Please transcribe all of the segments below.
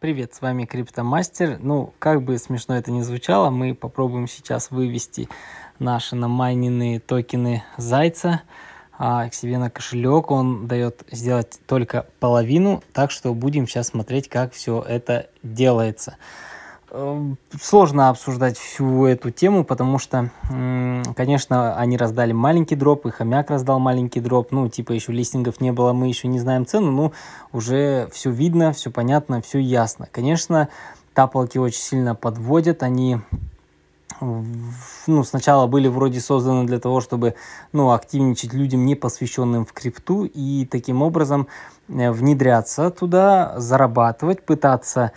Привет, с вами Криптомастер. Ну, как бы смешно это ни звучало, мы попробуем сейчас вывести наши намайненные токены Зайца а, к себе на кошелек. Он дает сделать только половину, так что будем сейчас смотреть, как все это делается. Эм, сложно обсуждать всю эту тему, потому что, конечно, они раздали маленький дроп, и хомяк раздал маленький дроп. Ну, типа еще листингов не было, мы еще не знаем цену, но ну, уже все видно, все понятно, все ясно. Конечно, таплоки очень сильно подводят, они ну, сначала были вроде созданы для того, чтобы, ну, активничать людям, не посвященным в крипту, и таким образом э, внедряться туда, зарабатывать, пытаться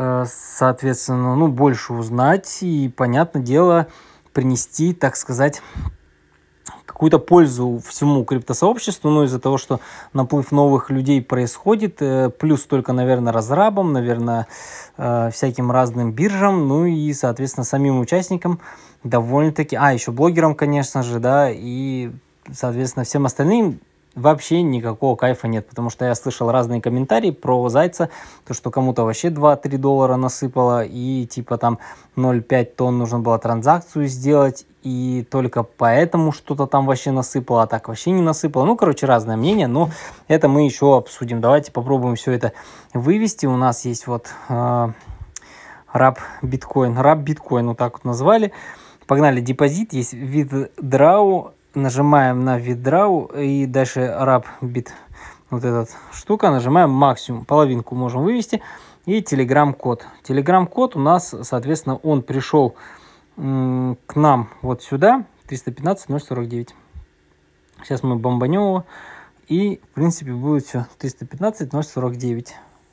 Э, соответственно, ну, больше узнать и, понятное дело, принести, так сказать, какую-то пользу всему криптосообществу, ну, из-за того, что наплыв новых людей происходит, э, плюс только, наверное, разрабам, наверное, э, всяким разным биржам, ну и, соответственно, самим участникам довольно-таки, а, еще блогерам, конечно же, да, и, соответственно, всем остальным, вообще никакого кайфа нет, потому что я слышал разные комментарии про зайца, то, что кому-то вообще 2-3 доллара насыпало, и типа там 0,5 тонн нужно было транзакцию сделать, и только поэтому что-то там вообще насыпало, а так вообще не насыпало. Ну, короче, разное мнение, но это мы еще обсудим. Давайте попробуем все это вывести. У нас есть вот э, раб биткоин, раб биткоин, вот так вот назвали. Погнали, депозит, есть вид драу, нажимаем на видрау и дальше wrap бит вот эта штука, нажимаем максимум, половинку можем вывести и телеграм-код. Телеграм-код у нас, соответственно, он пришел к нам вот сюда, 315.049. Сейчас мы бомбанем его, и, в принципе, будет все 315.049.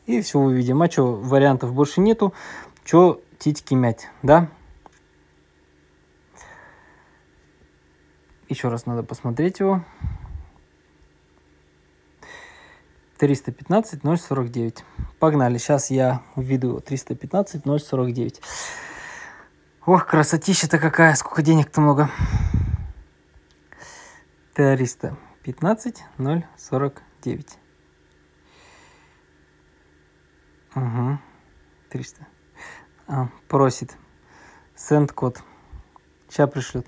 И все увидим. А что, вариантов больше нету, что титьки мять, да? Еще раз надо посмотреть его. 315 049. Погнали. Сейчас я введу 315 049. Ох, красотища-то какая. Сколько денег-то много. 315 049. Угу. 300. А, просит. Сент код. Сейчас пришлют.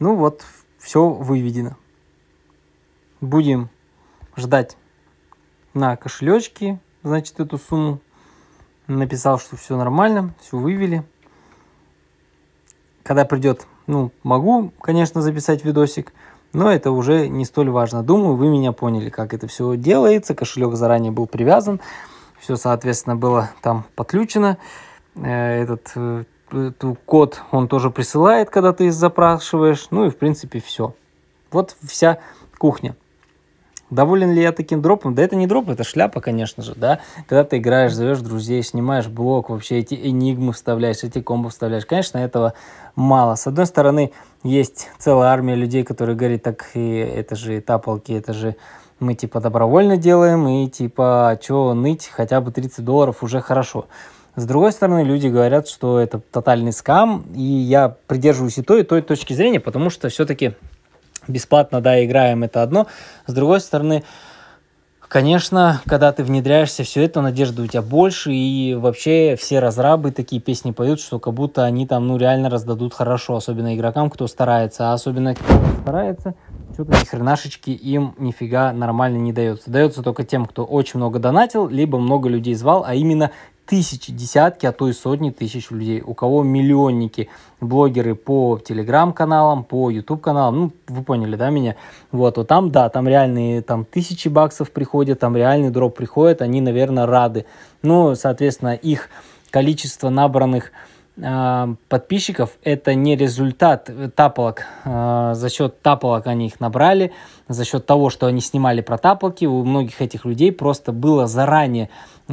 Ну вот, все выведено. Будем ждать на кошелечке, значит, эту сумму. Написал, что все нормально, все вывели. Когда придет, ну, могу, конечно, записать видосик, но это уже не столь важно. Думаю, вы меня поняли, как это все делается. Кошелек заранее был привязан, все, соответственно, было там подключено. Э, этот э, код он тоже присылает, когда ты запрашиваешь. Ну и, в принципе, все. Вот вся кухня. Доволен ли я таким дропом? Да это не дроп, это шляпа, конечно же, да. Когда ты играешь, зовешь друзей, снимаешь блок, вообще эти энигмы вставляешь, эти комбо вставляешь. Конечно, этого мало. С одной стороны, есть целая армия людей, которые говорят, так и это же этаполки, это же мы типа добровольно делаем, и типа, а что ныть, хотя бы 30 долларов уже хорошо. С другой стороны, люди говорят, что это тотальный скам, и я придерживаюсь и той, и той точки зрения, потому что все-таки бесплатно, да, играем, это одно. С другой стороны, Конечно, когда ты внедряешься, все это надежды у тебя больше, и вообще все разрабы такие песни поют, что как будто они там, ну, реально раздадут хорошо, особенно игрокам, кто старается, а особенно кто старается, что-то ни хренашечки им нифига нормально не дается. Дается только тем, кто очень много донатил, либо много людей звал, а именно тысячи, десятки, а то и сотни тысяч людей. У кого миллионники, блогеры по телеграм-каналам, по YouTube каналам ну, вы поняли, да, меня? Вот, вот там, да, там реальные, там тысячи баксов приходят, там реальный дроп приходит, они, наверное, рады. Ну, соответственно, их количество набранных а, подписчиков это не результат таполок. А, за счет таполок они их набрали, за счет того, что они снимали про таполки, у многих этих людей просто было заранее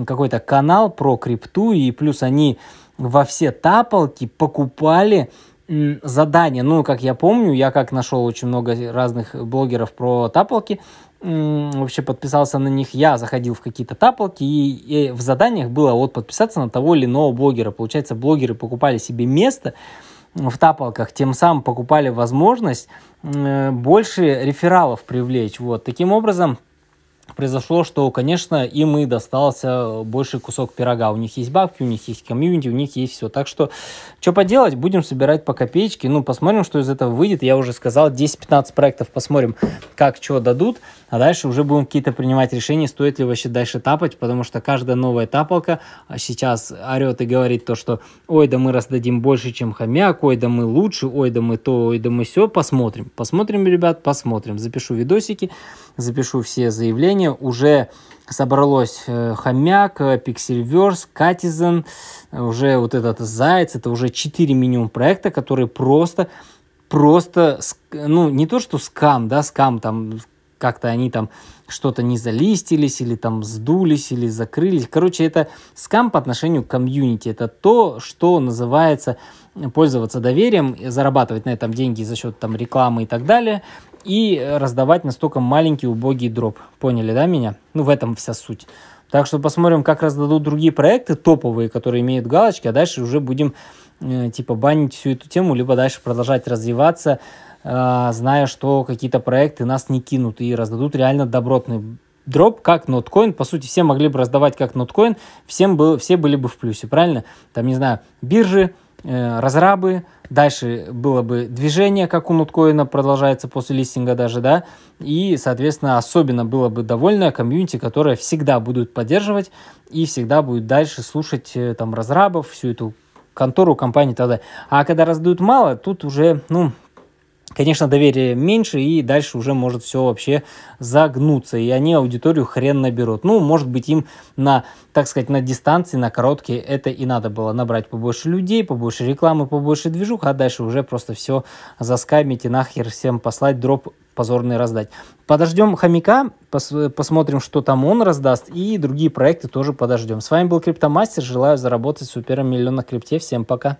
какой-то канал про крипту, и плюс они во все таполки покупали задания. Ну, как я помню, я как нашел очень много разных блогеров про таполки, вообще подписался на них я, заходил в какие-то тапалки и, и в заданиях было вот подписаться на того или иного блогера. Получается, блогеры покупали себе место, в тапалках, тем самым покупали возможность э, больше рефералов привлечь. Вот. Таким образом, произошло, что, конечно, им и достался э, больше кусок пирога. У них есть бабки, у них есть комьюнити, у них есть все. Так что, что поделать, будем собирать по копеечке. Ну, посмотрим, что из этого выйдет. Я уже сказал, 10-15 проектов посмотрим, как что дадут. А дальше уже будем какие-то принимать решения, стоит ли вообще дальше тапать, потому что каждая новая тапалка а сейчас орет и говорит то, что ой, да мы раздадим больше, чем хомяк, ой, да мы лучше, ой, да мы то, ой, да мы все, посмотрим. Посмотрим, ребят, посмотрим. Запишу видосики, запишу все заявления, приложение уже собралось э, хомяк, пиксельверс, э, катизен, э, уже вот этот заяц, это уже 4 минимум проекта, которые просто, просто, ну не то что скам, да, скам там как-то они там что-то не залистились или там сдулись или закрылись. Короче, это скам по отношению к комьюнити. Это то, что называется пользоваться доверием, зарабатывать на этом деньги за счет там рекламы и так далее и раздавать настолько маленький убогий дроп. Поняли, да, меня? Ну, в этом вся суть. Так что посмотрим, как раздадут другие проекты топовые, которые имеют галочки, а дальше уже будем э, типа банить всю эту тему, либо дальше продолжать развиваться, э, зная, что какие-то проекты нас не кинут и раздадут реально добротный дроп, как ноткоин. По сути, все могли бы раздавать как ноткоин, всем бы, все были бы в плюсе, правильно? Там, не знаю, биржи, Э, разрабы, дальше было бы движение, как у ноткоина продолжается после листинга даже, да, и, соответственно, особенно было бы довольное комьюнити, которое всегда будут поддерживать и всегда будет дальше слушать э, там разрабов, всю эту контору, компании и так далее. А когда раздают мало, тут уже, ну, конечно, доверия меньше, и дальше уже может все вообще загнуться, и они аудиторию хрен наберут. Ну, может быть, им на, так сказать, на дистанции, на короткие это и надо было набрать побольше людей, побольше рекламы, побольше движух, а дальше уже просто все заскамить и нахер всем послать дроп позорный раздать. Подождем хомяка, пос посмотрим, что там он раздаст, и другие проекты тоже подождем. С вами был Криптомастер, желаю заработать супермиллион на крипте, всем пока.